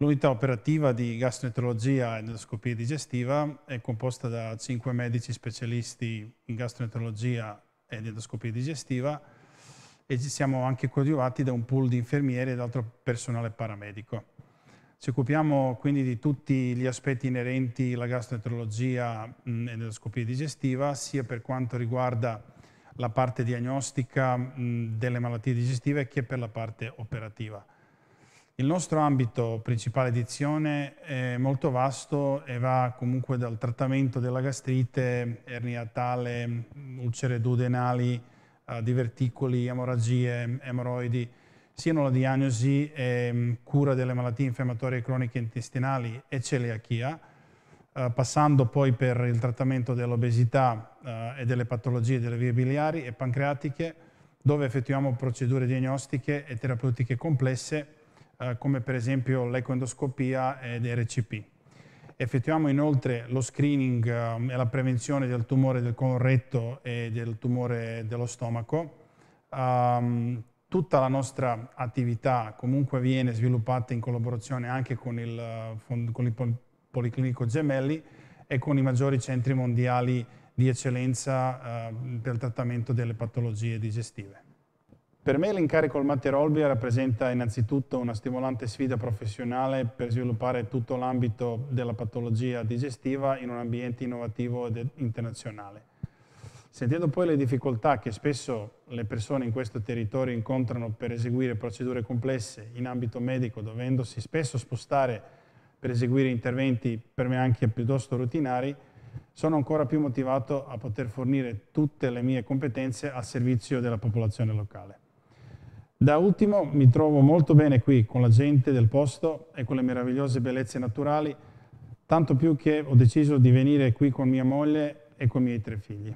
L'unità operativa di gastroenterologia e endoscopia digestiva è composta da 5 medici specialisti in gastroenterologia ed endoscopia digestiva e ci siamo anche coadiuvati da un pool di infermieri ed altro personale paramedico. Ci occupiamo quindi di tutti gli aspetti inerenti alla gastroenterologia mm, e endoscopia digestiva, sia per quanto riguarda la parte diagnostica mm, delle malattie digestive che per la parte operativa. Il nostro ambito principale di azione è molto vasto e va comunque dal trattamento della gastrite, erniatale, ulcere duodenali, eh, diverticoli, emorragie, emoroidi, siano la diagnosi e mm, cura delle malattie infiammatorie croniche intestinali e celiachia, eh, passando poi per il trattamento dell'obesità eh, e delle patologie delle vie biliari e pancreatiche, dove effettuiamo procedure diagnostiche e terapeutiche complesse eh, come per esempio l'ecoendoscopia ed RCP. Effettuiamo inoltre lo screening eh, e la prevenzione del tumore del colon retto e del tumore dello stomaco. Um, tutta la nostra attività comunque viene sviluppata in collaborazione anche con il, eh, con il Policlinico Gemelli e con i maggiori centri mondiali di eccellenza eh, per il trattamento delle patologie digestive. Per me l'incarico al Olbia rappresenta innanzitutto una stimolante sfida professionale per sviluppare tutto l'ambito della patologia digestiva in un ambiente innovativo ed internazionale. Sentendo poi le difficoltà che spesso le persone in questo territorio incontrano per eseguire procedure complesse in ambito medico, dovendosi spesso spostare per eseguire interventi per me anche piuttosto rutinari, sono ancora più motivato a poter fornire tutte le mie competenze al servizio della popolazione locale. Da ultimo mi trovo molto bene qui con la gente del posto e con le meravigliose bellezze naturali, tanto più che ho deciso di venire qui con mia moglie e con i miei tre figli.